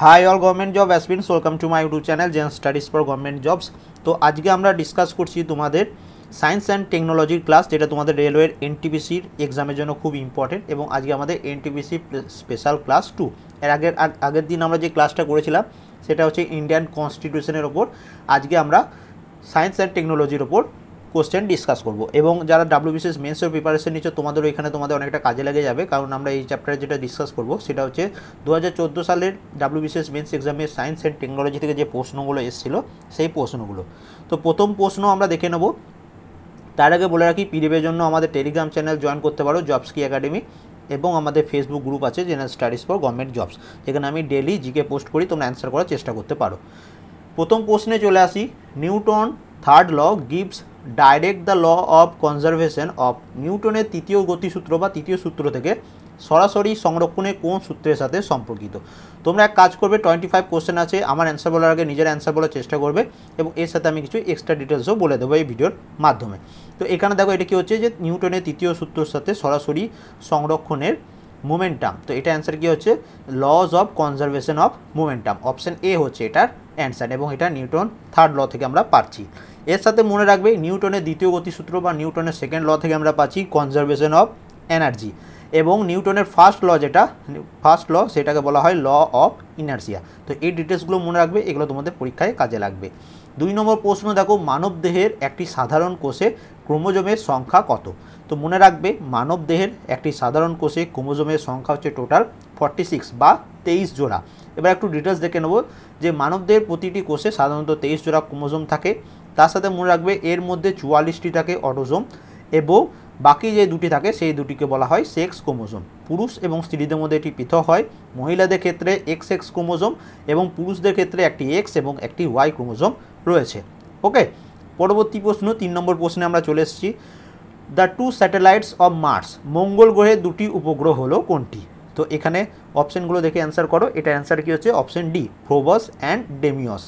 High all government job aspirants welcome to my YouTube channel Gen Studies for government jobs তো আজকে আমরা discuss করছি তোমাদের science and টেকনোলজির ক্লাস যেটা তোমাদের রেলওয়ের এনটিপিসির এক্সামের জন্য খুব ইম্পর্টেন্ট এবং আজকে আমাদের এনটিপিসি স্পেশাল ক্লাস টু এর আগের আগের দিন আমরা যে ক্লাসটা করেছিলাম সেটা হচ্ছে ইন্ডিয়ান কনস্টিটিউশনের ওপর আজকে আমরা সায়েন্স অ্যান্ড টেকনোলজির ওপর কোশ্চেন ডিসকাস করব এবং যারা ডাব্লিউবিসিএস মেন্সের প্রিপারেশন নিচ্ছে তোমাদেরও এখানে তোমাদের অনেকটা কাজে লেগে যাবে কারণ আমরা এই চ্যাপ্টারে যেটা ডিসকাস করবো সেটা হচ্ছে দু সালের ডাব্লিউবিসিএস মেন্স এক্সামে সায়েন্স অ্যান্ড টেকনোলজি থেকে যে প্রশ্নগুলো এসেছিলো সেই প্রশ্নগুলো তো প্রথম প্রশ্ন আমরা দেখে নেব তার আগে বলে রাখি পিডিএফের জন্য আমাদের টেলিগ্রাম চ্যানেল জয়েন করতে পারো জবসকি একাডেমি এবং আমাদের ফেসবুক গ্রুপ আছে general studies for government jobs যেখানে আমি ডেলি জিকে পোস্ট করি তোমরা অ্যান্সার করার চেষ্টা করতে পারো প্রথম প্রশ্নে চলে আসি Newton third law gives direct the law of conservation of নিউটনের তৃতীয় গতিসূত্র বা তৃতীয় সূত্র থেকে সরাসরি সংরক্ষণের কোন সূত্রের সাথে সম্পর্কিত তোমরা এক কাজ করবে টোয়েন্টি ফাইভ কোশ্চেন আছে আমার অ্যান্সার বলার আগে নিজের অ্যান্সার বলার চেষ্টা করবে এবং এর সাথে আমি কিছু এক্সট্রা ডিটেলসও বলে দেবো এই ভিডিওর মাধ্যমে তো এখানে দেখো এটা কী হচ্ছে যে নিউটনের তৃতীয় সূত্রের সাথে সরাসরি সংরক্ষণের মোমেন্টাম তো এটা অ্যান্সার কী হচ্ছে laws of conservation of momentum option A হচ্ছে এটার অ্যান্সার এবং এটা নিউটন থার্ড ল থেকে আমরা পাচ্ছি এর সাথে মনে রাখবে নিউটনের দ্বিতীয় গতিসূত্র বা নিউটনের সেকেন্ড ল থেকে আমরা পাচ্ছি কনজারভেশন অফ এনার্জি এবং নিউটনের ফার্স্ট ল যেটা ফার্স্ট ল সেটাকে বলা হয় ল অফ ইনার্সিয়া তো এই ডিটেলসগুলো মনে রাখবে এগুলো তোমাদের পরীক্ষায় কাজে লাগবে দুই নম্বর প্রশ্ন দেখো মানব দেহের একটি সাধারণ কোষে ক্রোমোজোমের সংখ্যা কত তো মনে রাখবে মানব দেহের একটি সাধারণ কোষে ক্রোমোজোমের সংখ্যা হচ্ছে টোটাল ফর্টি সিক্স বা তেইশ জোড়া এবার একটু ডিটেলস দেখে নেব যে মানব দেহের প্রতিটি কোষে সাধারণত তেইশ জোড়া ক্রোমোজোম থাকে তার সাথে মনে রাখবে এর মধ্যে চুয়াল্লিশটি থাকে অটোজোম এবং বাকি যে দুটি থাকে সেই দুটিকে বলা হয় সেক্স ক্রোমোজোম পুরুষ এবং স্ত্রীদের মধ্যে এটি পৃথক হয় মহিলাদের ক্ষেত্রে এক্স এক্স ক্রোমোজোম এবং পুরুষদের ক্ষেত্রে একটি এক্স এবং একটি ওয়াই ক্রোমোজোম রয়েছে ওকে পরবর্তী প্রশ্ন তিন নম্বর প্রশ্নে আমরা চলে এসেছি the two satellites of Mars মঙ্গল গ্রহের দুটি উপগ্রহ হলো কোনটি তো এখানে অপশানগুলো দেখে অ্যান্সার করো এটা অ্যান্সার কী হচ্ছে option D Phobos and Deimos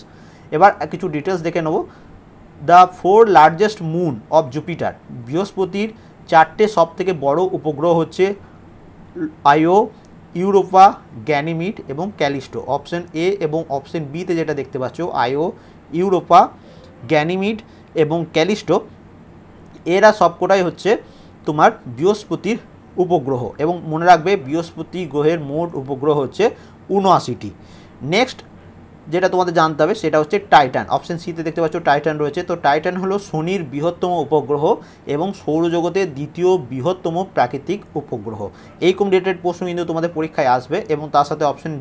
এবার কিছু ডিটেলস দেখে নেবো the four largest moon of Jupiter বৃহস্পতির চারটে সবথেকে বড় উপগ্রহ হচ্ছে আইও ইউরোপা গ্যানিমিট এবং ক্যালিস্টো অপশন এ এবং অপশন বিতে যেটা দেখতে পাচ্ছ আইও ইউরোপা গ্যানিমিড এবং ক্যালিস্টো এরা সবকটাই হচ্ছে তোমার বৃহস্পতির উপগ্রহ এবং মনে রাখবে বৃহস্পতি গ্রহের মোট উপগ্রহ হচ্ছে উনআশিটি নেক্সট যেটা তোমাদের জানতে হবে সেটা হচ্ছে টাইটান অপশন সিতে দেখতে পাচ্ছ টাইটান রয়েছে তো টাইটান হলো শনির বৃহত্তম উপগ্রহ এবং সৌরজগতের দ্বিতীয় বৃহত্তম প্রাকৃতিক উপগ্রহ এইরকম রিলেটেড প্রশ্ন কিন্তু তোমাদের পরীক্ষায় আসবে এবং তার সাথে অপশন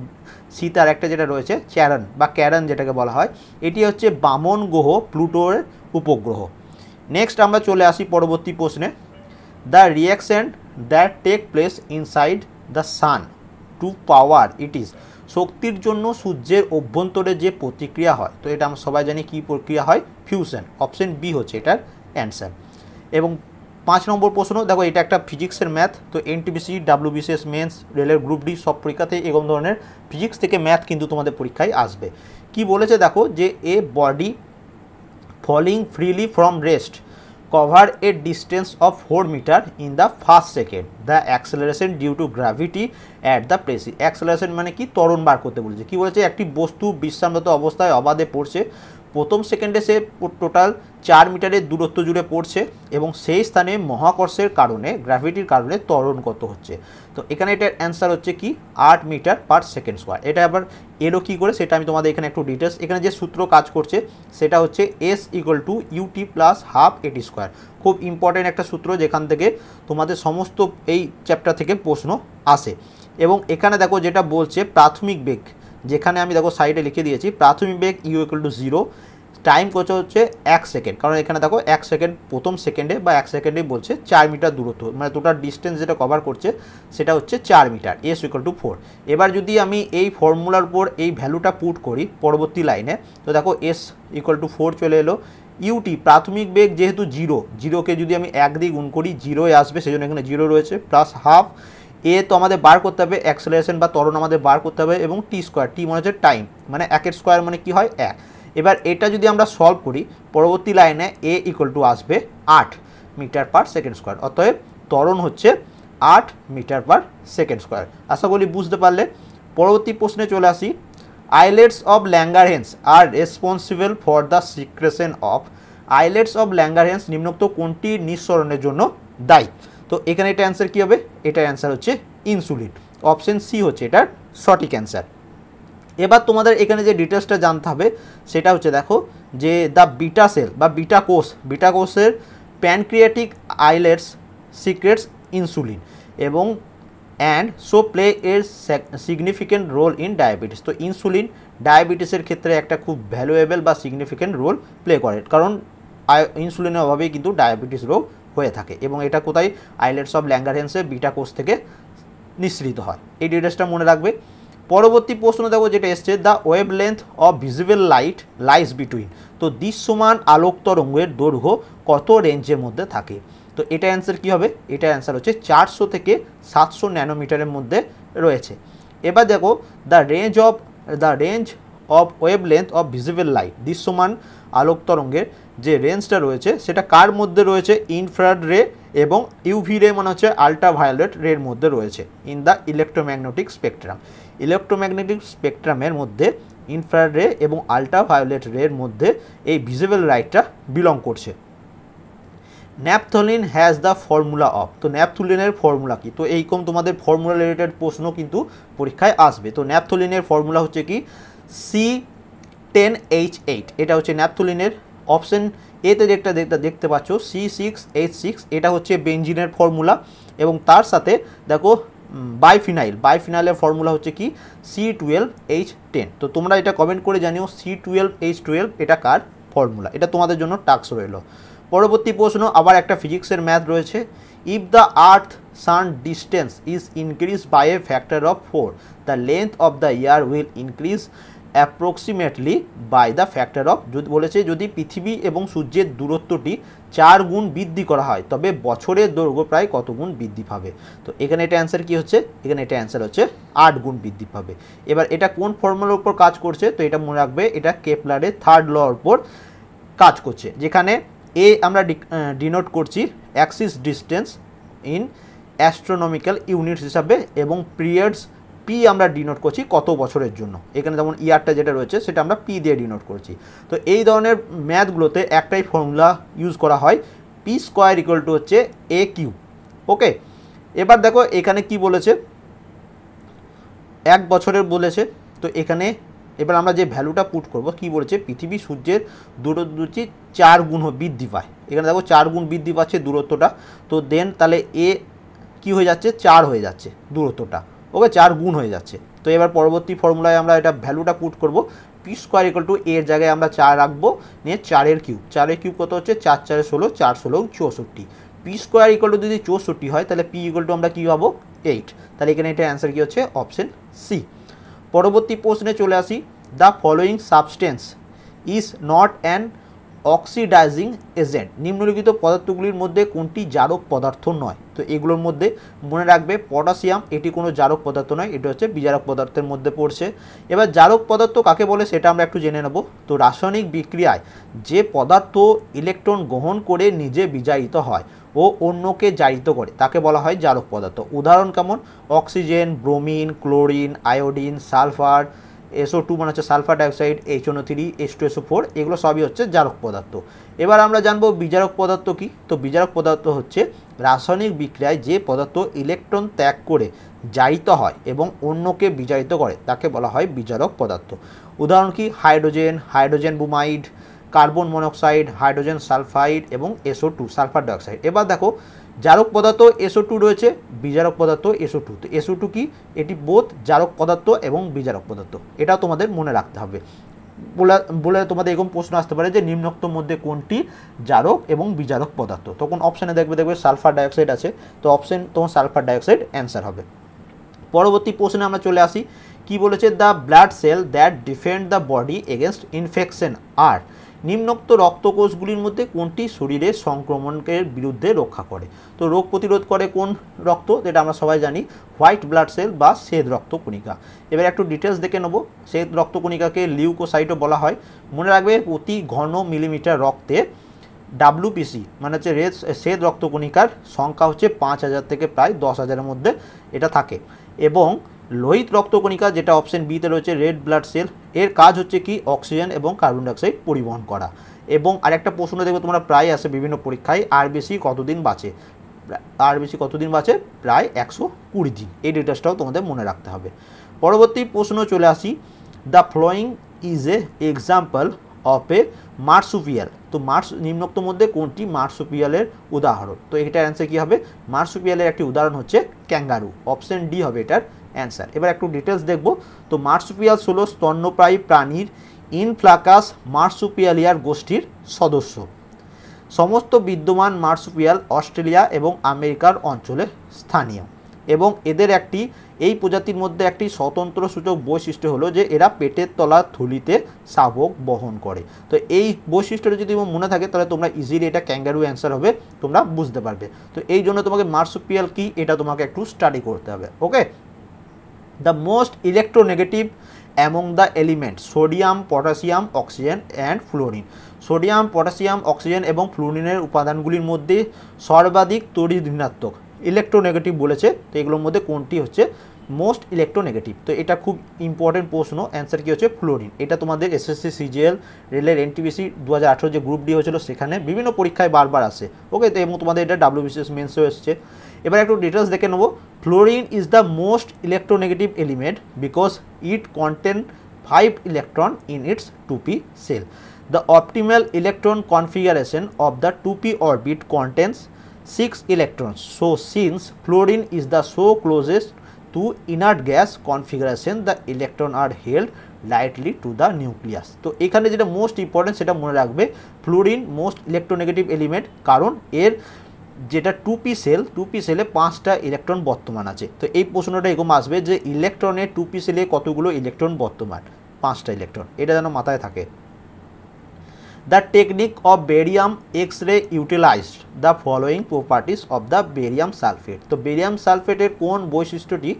সিতে আর একটা যেটা রয়েছে চ্যারন বা ক্যারন যেটাকে বলা হয় এটি হচ্ছে বামন গ্রহ প্লুটোর উপগ্রহ নেক্সট আমরা চলে আসি পরবর্তী প্রশ্নে the reaction that take place inside the sun to power it is শক্তির জন্য সূর্যের অভ্যন্তরে যে প্রতিক্রিয়া হয় তো এটা আমরা সবাই জানি কি প্রক্রিয়া হয় ফিউশন অপশন বি হচ্ছে এটার অ্যান্সার এবং পাঁচ নম্বর প্রশ্ন দেখো এটা একটা ফিজিক্সের ম্যাথ তো এনটিবিসি ডাব্লিউবিসিএস মেন্স রেলের গ্রুপ ডি সব পরীক্ষাতে এরকম ধরনের ফিজিক্স থেকে ম্যাথ কিন্তু তোমাদের পরীক্ষায় আসবে কি বলেছে দেখো যে a body falling freely from rest cover a distance of four metre in the first second the acceleration due to gravity at the place acceleration মানে কি তরণ বার করতে বলেছে কি বলেছে একটি বস্তু বিশ্রামত অবস্থায় অবাধে পড়ছে প্রথম সেকেন্ডে সে টোটাল চার মিটারের দূরত্ব জুড়ে পড়ছে এবং সেই স্থানে মহাকর্ষের কারণে গ্র্যাভিটির কারণে কত হচ্ছে তো এখানে এটার অ্যান্সার হচ্ছে কি আট মিটার পার সেকেন্ড স্কোয়ার এটা আবার এলো কী করে সেটা আমি তোমাদের এখানে একটু ডিটেলস এখানে যে সূত্র কাজ করছে সেটা হচ্ছে S equal to UT plus half AT square খুব ইম্পর্টেন্ট একটা সূত্র যেখান থেকে তোমাদের সমস্ত এই চ্যাপ্টার থেকে প্রশ্ন আসে এবং এখানে দেখো যেটা বলছে প্রাথমিক বেগ যেখানে আমি দেখো সাইডে লিখে দিয়েছি প্রাথমিক বেগ U equal to zero time কত হচ্ছে এক সেকেন্ড কারণ এখানে দেখো এক সেকেন্ড প্রথম সেকেন্ডে বা এক সেকেন্ডে বলছে চার মিটার দূরত্ব মানে টোটাল ডিস্টেন্স যেটা কভার করছে সেটা হচ্ছে চার metre S equal to four এবার যদি আমি এই ফর্মুলার উপর এই ভ্যালুটা পুট করি পরবর্তী লাইনে তো দেখো এস ইকুয়াল টু ফোর চলে এলো ইউটি প্রাথমিক বেগ যেহেতু জিরো জিরোকে যদি আমি এক দিয়ে গুণ করি জিরোয় আসবে সেই জন্য এখানে জিরো রয়েছে প্লাস হাফ এ তো আমাদের বার করতে হবে অ্যাক্সেলারেশন বা তরণ আমাদের বার করতে হবে এবং টি স্কোয়ার টি মানে হচ্ছে টাইম মানে একের স্কোয়ার মানে কি হয় এক এবার এটা যদি আমরা সলভ করি পরবর্তী লাইনে এ ইকুয়াল টু আসবে আট মিটার পার সেকেন্ড স্কোয়ার অতএব তরণ হচ্ছে আট মিটার পার সেকেন্ড স্কোয়ার আশা করি বুঝতে পারলে পরবর্তী প্রশ্নে চলে আসি islets of Langerhans are responsible for the secretion of islets of Langerhans নিম্নোক্ত কোনটি নিঃসরণের জন্য দায়ী তো এখানে এটা অ্যান্সার কী হবে এটা অ্যান্সার হচ্ছে ইনসুলিন অপশন সি হচ্ছে এটার সঠিক অ্যান্সার এবার তোমাদের এখানে যে ডিটেলসটা জানতে হবে সেটা হচ্ছে দেখো যে দ্য বিটা সেল বা বিটা কোষ বিটা কোষের প্যানক্রিয়াটিক আইলেটস সিক্রেটস ইনসুলিন এবং and so play a significant role in diabetes তো ইনসুলিন ডায়াবেটিসের ক্ষেত্রে একটা খুব ভ্যালুয়েবল বা সিগনিফিক্যান্ট রোল প্লে করে কারণ ইনসুলিনের অভাবেই কিন্তু ডায়াবেটিস রোগ হয়ে থাকে এবং এটা কোথায় আইলেটস অফ ল্যাঙ্গারহেন্সে বিটা কোষ থেকে নিঃসৃত হয় এই ডিটেলসটা মনে রাখবে পরবর্তী প্রশ্ন দেখো যেটা এসছে the wavelength of visible light lies between তো দৃশ্যমান আলোক তরঙ্গের দৈর্ঘ্য কত রেঞ্জের মধ্যে থাকে তো এটা অ্যান্সার কী হবে এটা অ্যান্সার হচ্ছে চারশো থেকে সাতশো ন্যানোমিটারের মধ্যে রয়েছে এবার দেখো the range of the range of wavelength of visible light দৃশ্যমান আলোক তরঙ্গের যে রেঞ্জটা রয়েছে সেটা কার মধ্যে রয়েছে ইনফ্রাড রে এবং ইউভি রে মানে হচ্ছে আল্ট্রাভায়োলেট রের মধ্যে রয়েছে in the electromagnetic spectrum electromagnetic স্পেকট্রামের মধ্যে ইনফ্রাড রে এবং আল্ট্রাভায়োলেট রের মধ্যে এই ভিজিবল লাইটটা বিলং করছে naphthalene has the formula of তো ন্যাপথলিনের ফর্মুলা কি তো এইরকম তোমাদের ফর্মুলা রিলেটেড প্রশ্ন কিন্তু পরীক্ষায় আসবে তো ন্যাপথলিনের ফর্মুলা হচ্ছে কি সি টেন এইচ এইট এটা হচ্ছে ন্যাপথুলিনের অপশন এতে যেটা দেখতে দেখতে পাচ্ছ সি সিক্স এইচ সিক্স এটা হচ্ছে বেঞ্জিনের ফর্মুলা এবং তার সাথে দেখো বাইফিনাইল বাইফিনাইলের ফর্মুলা হচ্ছে কি সি টুয়েলভ এইচ টেন তো তোমরা এটা কমেন্ট করে জানিও সি টুয়েলভ এইচ টুয়েলভ এটা কার ফর্মুলা এটা তোমাদের জন্য টাস্ক রইল পরবর্তী প্রশ্ন আবার একটা ফিজিক্সের ম্যাথ রয়েছে if the earth sun distance is increase by a factor of four the length of the year will increase approximately by the factor of যদি বলেছে যদি পৃথিবী এবং সূর্যের দূরত্বটি চার গুণ বৃদ্ধি করা হয় তবে বছরের দৈর্ঘ্য প্রায় কত গুণ বৃদ্ধি পাবে তো এখানে এটা অ্যান্সার কী হচ্ছে এখানে এটা অ্যান্সার হচ্ছে আট গুণ বৃদ্ধি পাবে এবার এটা কোন ফর্মুলার উপর কাজ করছে তো এটা মনে রাখবে এটা কেপলারের থার্ড লর উপর কাজ করছে যেখানে এ আমরা ডিনোট করছি axis distance in astronomical units হিসাবে এবং পিরিয়ডস পি আমরা ডিনোট করছি কত বছরের জন্য এখানে যেমন ইয়ারটা যেটা রয়েছে সেটা আমরা পি দিয়ে ডিনোট করছি তো এই ধরনের ম্যাথগুলোতে একটাই ফর্মুলা ইউজ করা হয় পি স্কোয়ার ইকুয়াল টু হচ্ছে এ কিউ ওকে এবার দেখো এখানে কি বলেছে এক বছরের বলেছে তো এখানে এবার আমরা যে ভ্যালুটা পুট করব কি বলেছে পৃথিবী সূর্যের দূরদূরটি চার গুণ বৃদ্ধি পায় এখানে দেখো চার গুণ বৃদ্ধি পাচ্ছে দূরত্বটা তো দেন তাহলে এ কি হয়ে যাচ্ছে চার হয়ে যাচ্ছে দূরত্বটা ওকে চার গুণ হয়ে যাচ্ছে তো এবার পরবর্তী ফর্মুলায় আমরা এটা ভ্যালুটা পুট করব পি স্কোয়ার ইকাল টু এর জায়গায় আমরা চার রাখবো নিয়ে চারের কিউব চারের কিউব কত হচ্ছে চার চারে ষোলো চার ষোলো চৌষট্টি পি স্কোয়ার ইকাল টু যদি চৌষট্টি হয় তাহলে পি ইকাল টু আমরা কী পাবো এইট তাহলে এখানে এটা অ্যান্সার কী হচ্ছে অপশন সি পরবর্তী প্রশ্নে চলে আসি the following substance is not and oxidising agent নিম্নলিখিত পদার্থগুলির মধ্যে কোনটি জারক পদার্থ নয় তো এগুলোর মধ্যে মনে রাখবে পটাশিয়াম এটি কোনো জারক পদার্থ নয় এটি হচ্ছে বিজারক পদার্থের মধ্যে পড়ছে এবার জারক পদার্থ কাকে বলে সেটা আমরা একটু জেনে নেব তো রাসায়নিক বিক্রিয়ায় যে পদার্থ ইলেকট্রন গ্রহণ করে নিজে বিজারিত হয় ও অন্যকে জারিত করে তাকে বলা হয় জারক পদার্থ উদাহরণ কেমন oxygen bromine chlorine iodine sulphur SO two মানে হচ্ছে sulphur dioxide H O three two four এগুলো সবই হচ্ছে জারক পদার্থ এবার আমরা জানবো বিজারক পদার্থ কি তো বিজারক পদার্থ হচ্ছে রাসায়নিক বিক্রিয়ায় যে পদার্থ ইলেকট্রন ত্যাগ করে জায়িত হয় এবং অন্যকে বিজারিত করে তাকে বলা হয় বিজারক পদার্থ উদাহরণ কি hydrogen hydrogen bromide carbon monoxide hydrogen sulphide এবং এসও টু সালফার ডাইঅক্সাইড এবার দেখো জারক পদার্থ এসও টু রয়েছে বিজারক পদার্থ এসও টু তো এসও টু কি এটি বোধ জারক পদার্থ এবং বিজারক পদার্থ এটা তোমাদের মনে রাখতে হবে বলে বলে তোমাদের এরকম প্রশ্ন আসতে পারে যে নিম্নোক্তর মধ্যে কোনটি জারক এবং বিজারক পদার্থ তখন অপশানে দেখবে দেখবে সালফার ডাইঅক্সাইড আছে তো অপশান তোমার সালফার ডাইঅক্সাইড অ্যান্সার হবে পরবর্তী প্রশ্নে আমরা চলে আসি কি বলেছে the blood cell that defend the body against infection are নিম্নোক্ত রক্তকোষগুলির মধ্যে কোনটি শরীরের সংক্রমণের বিরুদ্ধে রক্ষা করে তো রোগ প্রতিরোধ করে কোন রক্ত যেটা আমরা সবাই জানি হোয়াইট ব্লাড সেল বা শ্বেত রক্তকণিকা এবার একটু ডিটেলস দেখে নেবো শ্বেত রক্তকণিকাকে লিউকোসাইটও বলা হয় মনে রাখবে প্রতি ঘন মিলিমিটার রক্তে ডাব্লুপিসি মানে হচ্ছে রেড শ্বেত রক্তকণিকার সংখ্যা হচ্ছে পাঁচ হাজার থেকে প্রায় দশ হাজারের মধ্যে এটা থাকে এবং লোহিত রক্তকণিকা যেটা অপশন বিতে রয়েছে রেড ব্লাড সেল এর কাজ হচ্ছে কি অক্সিজেন এবং কার্বন ডাইঅক্সাইড পরিবহন করা এবং আরেকটা প্রশ্ন দেখবে তোমরা প্রায় আসে বিভিন্ন পরীক্ষায় আরবিসি কতদিন বাঁচে আরবিসি কতদিন বাঁচে প্রায় একশো কুড়ি দিন এই ডেটাসটাও তোমাদের মনে রাখতে হবে পরবর্তী প্রশ্ন চলে আসি the following is a example of a marsupial তো মার্স নিম্নক্ত মধ্যে কোনটি মার্সুপিয়ালের উদাহরণ তো এটার অ্যান্সার কী হবে মার্সুপিয়ালের একটি উদাহরণ হচ্ছে ক্যাঙ্গারু অপশন ডি হবে এটার অ্যান্সার এবার একটু ডিটেলস দেখব তো মার্সুপিয়াল হলো স্তন্যপ্রায়ী প্রাণীর ইনফ্লাকাস মার্সুপিয়ালিয়ার গোষ্ঠীর সদস্য সমস্ত বিদ্যমান মার্সুপিয়াল অস্ট্রেলিয়া এবং আমেরিকার অঞ্চলে স্থানীয় এবং এদের একটি এই প্রজাতির মধ্যে একটি স্বতন্ত্র সূচক বৈশিষ্ট্য হলো যে এরা পেটের তলার থলিতে শাবক বহন করে তো এই বৈশিষ্ট্যটা যদি মনে থাকে তাহলে তোমরা ইজিলি এটা ক্যাঙ্গারু অ্যান্সার হবে তোমরা বুঝতে পারবে তো এই জন্য তোমাকে মার্সুপিয়াল কি এটা তোমাকে একটু স্টাডি করতে হবে okay the most electronegative among the elements sodium, potassium, oxygen and fluorine. Sodium potassium oxygen এবং ফ্লুরিনের উপাদানগুলির মধ্যে সর্বাধিক তড়িৎ ঋণাত্মক ইলেকট্রোনেগেটিভ বলেছে তো এগুলোর মধ্যে কোনটি হচ্ছে মোস্ট ইলেকট্রোনেগেটিভ তো এটা খুব ইম্পর্টেন্ট প্রশ্ন অ্যান্সার কী হচ্ছে ফ্লোরিন এটা তোমাদের এসএসসি সিজিএল রেলের এনটিবিসি দু হাজার যে গ্রুপ ডি হয়েছিল সেখানে বিভিন্ন পরীক্ষায় বারবার আসে ওকে তো এবং তোমাদের এটা ডাব্লিউবিসিএস মেন্সেও এসছে এবার একটু ডিটেলস দেখে নেবো fluorine is the most electronegative element because it contain five electron in its two P shell the optimal electron configuration of the two P orbit contains six electron so since fluorine is the so closest to inert gas configuration the electron are held lightly to the nucleus তো এখানে যেটা most important সেটা মনে রাখবে fluorine most electronegative element কারণ এর যেটা two P shell two P সেলে পাঁচটা ইলেকট্রন বর্তমান আছে তো এই প্রশ্নটা এরকম আসবে যে ইলেকট্রনে টু পি সেলে কতগুলো ইলেকট্রন বর্তমান পাঁচটা ইলেকট্রন এটা যেন মাথায় থাকে the technique of barium X ray utilised the following properties of the barium sulphate তো বেরিয়াম সালফেটের কোন বৈশিষ্ট্যটি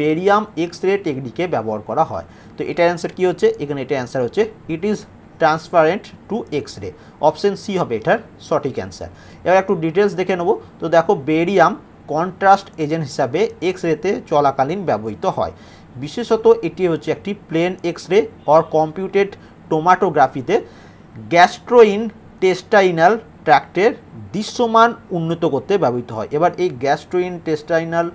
বেরিয়াম এক্স রে টেকনিকে ব্যবহার করা হয় তো এটা অ্যান্সার কী হচ্ছে এখানে এটা অ্যান্সার হচ্ছে it is transparent to X ray option C হবে এটার সঠিক অ্যান্সার এবার একটু ডিটেলস দেখে নেবো তো দেখো বেরিয়াম কন্ট্রাস্ট এজেন্ট হিসাবে এক্স রেতে চলাকালীন ব্যবহৃত হয় বিশেষত এটি হচ্ছে একটি plain X ray or computed টোমাটোগ্রাফিতে গ্যাস্ট্রোইন টেস্টাইনাল ট্র্যাক্টের দৃশ্যমান উন্নত করতে ব্যবহৃত হয় এবার এই গ্যাস্ট্রোইন টেস্টাইনাল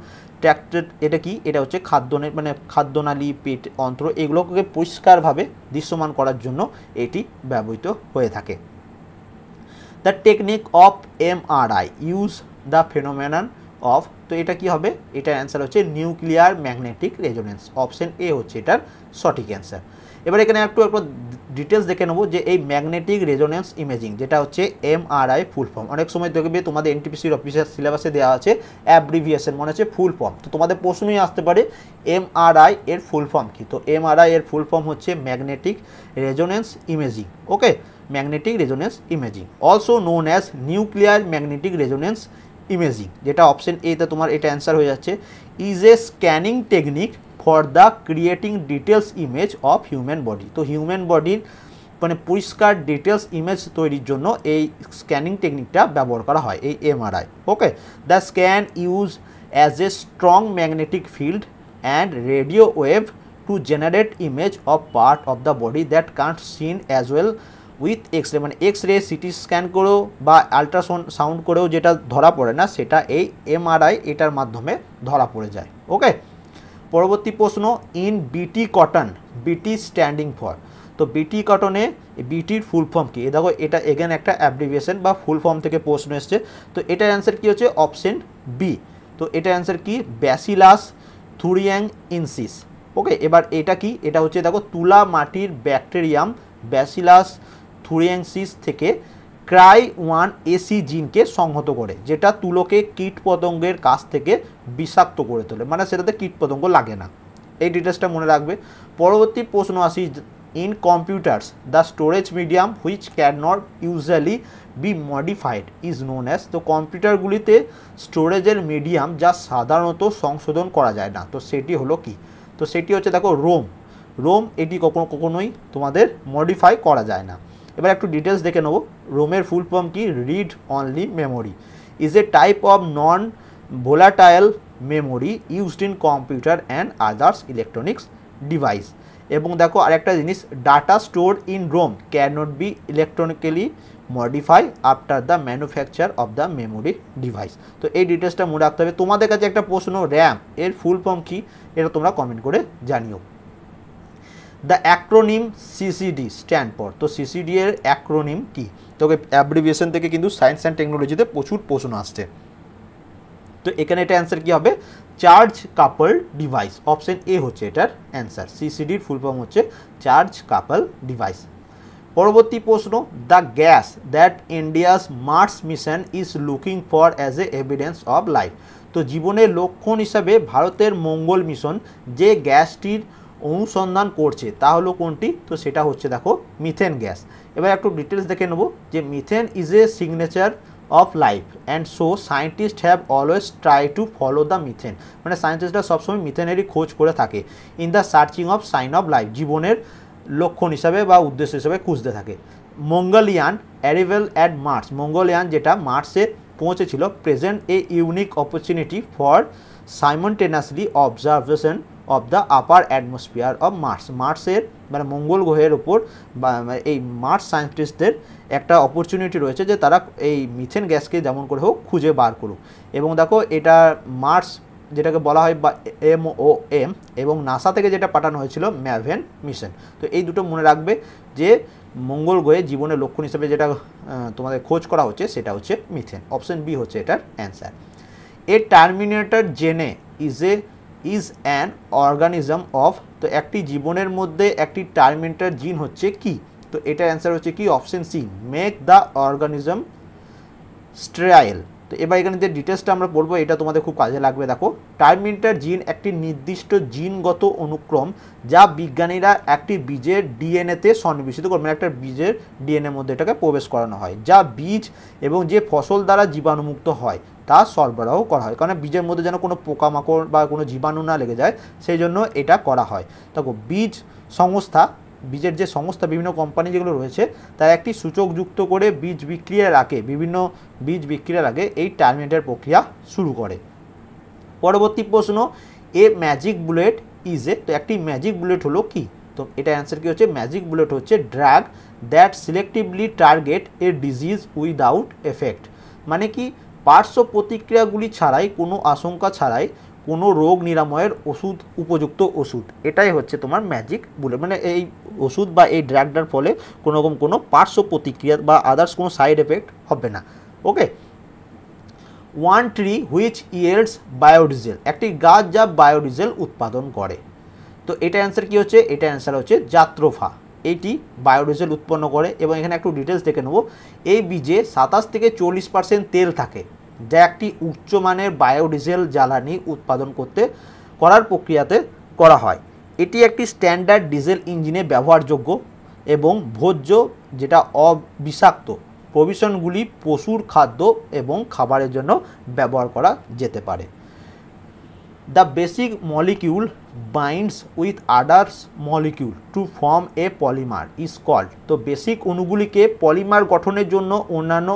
ট্র্যাক্টেড এটা কি এটা হচ্ছে খাদ্য মানে খাদ্যনালী পেট অন্ত্র এগুলোকে পরিষ্কারভাবে দৃশ্যমান করার জন্য এটি ব্যবহৃত হয়ে থাকে the technique of MRI use the phenomenon of তো এটা কি হবে এটার অ্যান্সার হচ্ছে nuclear magnetic resonance option A হচ্ছে এটার সঠিক অ্যান্সার এবার এখানে একটু একটু ডিটেলস দেখে নেবো যে এই ম্যাগনেটিক রেজোনেন্স ইমেজিং যেটা হচ্ছে এমআরআই ফুল ফর্ম অনেক সময় দেখবে তোমাদের এনটিপিসির অফিসের সিলেবাসে দেওয়া আছে অ্যাব্রিভিয়েশন মনে হচ্ছে ফুল ফর্ম তো তোমাদের প্রশ্নই আসতে পারে এমআরআই এর ফুল ফর্ম কী তো এমআরআই এর ফুল ফর্ম হচ্ছে magnetic resonance imaging okay magnetic resonance imaging also known as nuclear magnetic resonance imaging যেটা অপশন এতে তোমার এটা অ্যান্সার হয়ে যাচ্ছে is a scanning technique for the creating details image of human body তো human বডির মানে পরিষ্কার ডিটেলস ইমেজ তৈরির জন্য এই স্ক্যানিং টেকনিকটা ব্যবহার করা হয় এই MRI okay the scan use as a strong magnetic field and radio wave to generate image of part of the body that can't seen as well with X ray মানে X ray CT scan করেও বা ultrasound sound করেও যেটা ধরা পড়ে না সেটা এই এমআরআই এটার মাধ্যমে ধরা পড়ে যায় ওকে পরবর্তী প্রশ্ন ইন বিটি কটন বিটি স্ট্যান্ডিং ফর তো বিটি কটনে বিটির ফুল ফর্ম কী দেখো এটা এগেন একটা অ্যাব্রিভিয়েশন বা ফুল ফর্ম থেকে প্রশ্ন এসছে তো এটার অ্যান্সার কী হচ্ছে অপশন বি তো এটার অ্যান্সার কি ব্যাসিলাস থুরিয়াং ইনসিস ওকে এবার এটা কি এটা হচ্ছে দেখো তুলা মাটির ব্যাকটেরিয়াম ব্যাসিলাস থুরিয়াংসিস থেকে ক্রাই ওয়ান এসি জিনকে সংহত করে যেটা তুলোকে কীট পতঙ্গের কাছ থেকে বিষাক্ত করে তোলে মানে সেটাতে কীট পতঙ্গ লাগে না এই ডিটেলসটা মনে রাখবে পরবর্তী প্রশ্ন আসি in computers the storage medium which can not usually be modified is known as তো কম্পিউটারগুলিতে স্টোরেজের মিডিয়াম যা সাধারণত সংশোধন করা যায় না তো সেটি হলো কি তো সেটি হচ্ছে দেখো রোম রোম এটি কখনো কখনোই তোমাদের মডিফাই করা যায় না এবার একটু ডিটেলস দেখে নেবো রোমের ফুল ফর্ম কি read only memory is a type of non volatile memory used in computer and others electronics device এবং দেখো আরেকটা জিনিস data store in ROM can not be electronically modify after the manufacture of the memory device তো এই ডিটেলসটা মনে রাখতে হবে তোমাদের কাছে একটা প্রশ্ন র্যাম এর ফুল ফর্ম কী এটা তোমরা কমেন্ট করে জানিও the acronym CCD stand for তো সিসিডি এর অ্যাক্রোনিম কি তোকে অ্যাব্রিভিয়েশন থেকে কিন্তু সায়েন্স অ্যান্ড টেকনোলজিতে প্রচুর প্রশ্ন আসছে তো এখানে এটা অ্যান্সার কী হবে charge couple device option A হচ্ছে এটার অ্যান্সার সিসিডির ফুল ফর্ম হচ্ছে চার্জ কাপল ডিভাইস পরবর্তী প্রশ্ন the gas that India's Mars mission is looking for as a evidence of life তো জীবনের লক্ষণ হিসাবে ভারতের মঙ্গল মিশন যে গ্যাসটির অনুসন্ধান করছে তা হলো কোনটি তো সেটা হচ্ছে দেখো মিথেন গ্যাস এবার একটু ডিটেলস দেখে নেব যে methane is a signature of life and so scientist have always try to follow the methane মানে সায়েন্টিস্টরা সবসময় মিথেনেরই খোঁজ করে থাকে in the searching of sign of life জীবনের লক্ষণ হিসাবে বা উদ্দেশ্য হিসাবে খুঁজতে থাকে মঙ্গলিয়ান অ্যারিভেল অ্যাট মার্স মঙ্গলিয়ান যেটা মার্সে পৌঁছেছিল present a unique opportunity for simultaneously observation of the upper atmosphere of Mars মার্সের মানে মঙ্গল গ্রহের উপর এই মার্স সায়েন্টিস্টদের একটা অপরচুনিটি রয়েছে যে তারা এই মিথেন গ্যাসকে যেমন করে হোক খুঁজে বার করুক এবং দেখো এটা মার্স যেটাকে বলা হয় বা এম ও এম এবং নাসা থেকে যেটা পাঠানো হয়েছিল ম্যাভেন মিশন তো এই দুটো মনে রাখবে যে মঙ্গল গ্রহে জীবনের লক্ষণ হিসেবে যেটা তোমাদের খোঁজ করা হচ্ছে সেটা হচ্ছে মিথেন অপশন বি হচ্ছে এটার answer a terminator gene is a is an organism of তো একটি জীবনের মধ্যে একটি টার্মেন্টার জিন হচ্ছে কি তো এটার অ্যান্সার হচ্ছে কি option C make the organism sterile তো এবার এখানে যে ডিটেলসটা আমরা পড়বো এটা তোমাদের খুব কাজে লাগবে দেখো টার্মিনেটার জিন একটি নির্দিষ্ট জিনগত অনুক্রম যা বিজ্ঞানীরা একটি বীজের ডিএনএতে সন্নিবেশিত করে মানে একটা বীজের ডিএনএর মধ্যে এটাকে প্রবেশ করানো হয় যা বীজ এবং যে ফসল দ্বারা জীবাণুমুক্ত হয় তা সরবরাহ করা হয় কারণ বীজের মধ্যে যেন কোনো পোকামাকড় বা কোনো জীবাণু না লেগে যায় সেই জন্য এটা করা হয় দেখো বীজ সংস্থা বীজের যে সংস্থা বিভিন্ন কোম্পানি যেগুলো রয়েছে তার একটি সূচক যুক্ত করে বীজ বিক্রিয়ার আগে বিভিন্ন বীজ বিক্রিয়ার আগে এই টার্মিনেটের প্রক্রিয়া শুরু করে পরবর্তী প্রশ্ন a magic bullet is a তো একটি ম্যাজিক বুলেট হলো কি তো এটা অ্যান্সার কী হচ্ছে ম্যাজিক বুলেট হচ্ছে drug that selectively target a disease without effect মানে কি পার্শ্ব প্রতিক্রিয়াগুলি ছাড়াই কোনো আশঙ্কা ছাড়াই কোনো রোগ নিরাময়ের ওষুধ উপযুক্ত ওষুধ এটাই হচ্ছে তোমার ম্যাজিক বুলেট মানে এই ওষুধ বা এই ড্রাগটার ফলে কোনো রকম কোনো পার্শ্ব প্রতিক্রিয়া বা আদার্স কোনো সাইড এফেক্ট হবে না okay one tree which yields biodiesel একটি গাছ যা বায়োডিজেল উৎপাদন করে তো এটা অ্যান্সার কী হচ্ছে এটা অ্যান্সার হচ্ছে যাত্রোফা এটি বায়োডিজেল উৎপন্ন করে এবং এখানে একটু ডিটেলস দেখে নেব এই বীজে সাতাশ থেকে চল্লিশ পার্সেন্ট তেল থাকে যা একটি উচ্চমানের বায়োডিজেল জ্বালানি উৎপাদন করতে করার প্রক্রিয়াতে করা হয় এটি একটি স্ট্যান্ডার্ড ডিজেল ইঞ্জিনে ব্যবহারযোগ্য এবং ভোজ্য যেটা অবিষাক্ত প্রভিশনগুলি পশুর খাদ্য এবং খাবারের জন্য ব্যবহার করা যেতে পারে the basic molecule binds with others molecule to form a polymer is called তো বেসিক অণুগুলিকে পলিমার গঠনের জন্য অন্যান্য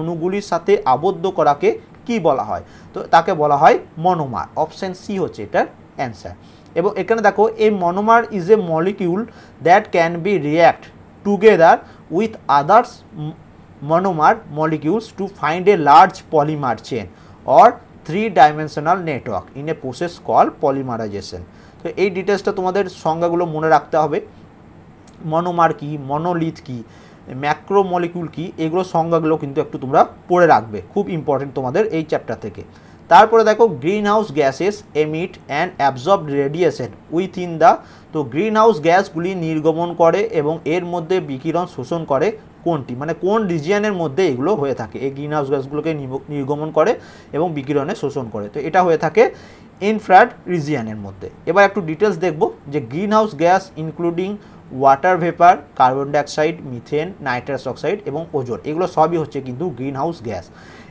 অণুগুলির সাথে আবদ্ধ করাকে কি বলা হয় তো তাকে বলা হয় মনোমার অপশান সি হচ্ছে এটার অ্যান্সার এবং এখানে দেখো এই monomer is a molecule that can be react together with others monomer molecules to find a large polymer chain or three dimensional network in a process call polymerisation তো এই ডিটেলসটা তোমাদের সংজ্ঞাগুলো মনে রাখতে হবে মনোমার কি মনোলিথ কি ম্যাক্রোমলিকুল কি এগুলো সংজ্ঞাগুলো কিন্তু একটু তোমরা পড়ে রাখবে খুব ইম্পর্টেন্ট তোমাদের এই চ্যাপ্টার থেকে তারপরে দেখো green house gases emit and absorb radiation with in the তো গ্রিন হাউস গ্যাসগুলি নির্গমন করে এবং এর মধ্যে বিকিরণ শোষণ করে কোনটি মানে কোন রিজিয়ানের মধ্যে এগুলো হয়ে থাকে এই গ্রিন হাউস গ্যাসগুলোকে নির্গমন করে এবং বিকিরণে শোষণ করে তো এটা হয়ে থাকে ইনফ্রাড রিজিয়ানের মধ্যে এবার একটু ডিটেলস দেখব যে green house gas including water vapour carbon dioxide methane nitrous oxide এবং ওজোন এগুলো সবই হচ্ছে কিন্তু গ্রিন হাউস গ্যাস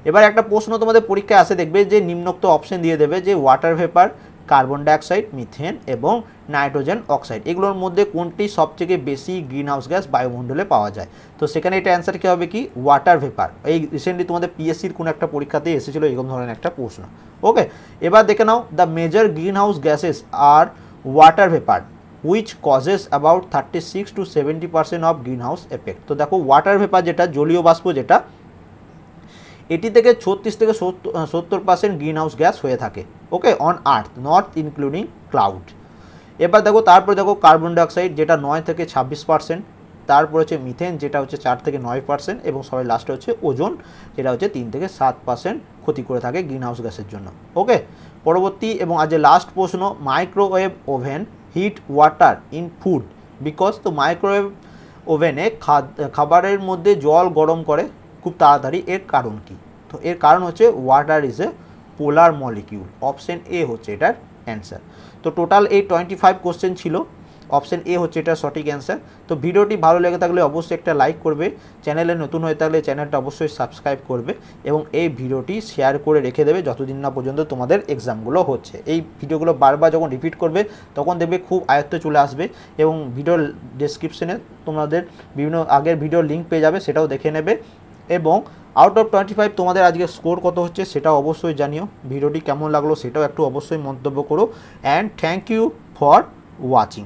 এবার একটা প্রশ্ন তোমাদের পরীক্ষায় আসে দেখবে যে নিম্নোক্ত অপশন দিয়ে দেবে যে water vapour carbon dioxide methane এবং নাইট্রোজেন অক্সাইড এগুলোর মধ্যে কোনটি সবথেকে বেশি গ্রিনহাউস গ্যাস বায়ুমণ্ডলে পাওয়া যায় তো সেখানে এটা অ্যান্সার কী হবে কি ওয়াটার ভেপার এই রিসেন্টলি তোমাদের পিএসসির কোনো একটা পরীক্ষাতে এসেছিলো এরকম ধরনের একটা প্রশ্ন ওকে এবার দেখে নাও the major greenhouse gases are water vapour which causes about thirty six to seventy percent of green house effect তো দেখো ওয়াটার ভেপার যেটা জলীয় বাষ্প যেটা এটি থেকে ছত্রিশ থেকে সত্তর পার্সেন্ট গ্রিন হাউস গ্যাস হয়ে থাকে okay on earth not including cloud এবার দেখো তারপরে দেখো কার্বন ডাইঅক্সাইড যেটা নয় থেকে ছাব্বিশ পার্সেন্ট তারপর হচ্ছে মিথেন যেটা হচ্ছে চার থেকে নয় পার্সেন্ট এবং সবাই লাস্টে হচ্ছে ওজন যেটা হচ্ছে তিন থেকে সাত পার্সেন্ট ক্ষতি করে থাকে গ্রিন হাউস গ্যাসের জন্য ওকে পরবর্তী এবং আজ লাস্ট প্রশ্ন microwave oven heat water in food because তো মাইক্রোওয়েভ ওভেনে খাবারের মধ্যে জল গরম করে খুব তাড়াতাড়ি এর কারণ কি তো এর কারণ হচ্ছে water is a polar molecule option A হচ্ছে এটার অ্যান্সার তো টোটাল এই টোয়েন্টি ফাইভ কোশ্চেন ছিল অপশান এ হচ্ছে এটার সঠিক অ্যান্সার তো ভিডিওটি ভালো লেগে থাকলে অবশ্যই একটা লাইক করবে চ্যানেলে নতুন হয়ে থাকলে চ্যানেলটা অবশ্যই সাবস্ক্রাইব করবে এবং এই ভিডিওটি শেয়ার করে রেখে দেবে যতদিন না পর্যন্ত তোমাদের এক্সামগুলো হচ্ছে এই ভিডিওগুলো বারবার যখন রিপিট করবে তখন দেখবে খুব আয়ত্তে চলে আসবে এবং ভিডিওর ডেসক্রিপশনে তোমাদের বিভিন্ন আগের ভিডিও লিঙ্ক পেয়ে যাবে সেটাও দেখে নেবে এবং আউট অফ টোয়েন্টি ফাইভ তোমাদের আজকে স্কোর কত হচ্ছে সেটা অবশ্যই জানিও ভিডিওটি কেমন লাগলো সেটাও একটু অবশ্যই মন্তব্য করো and thank you for watching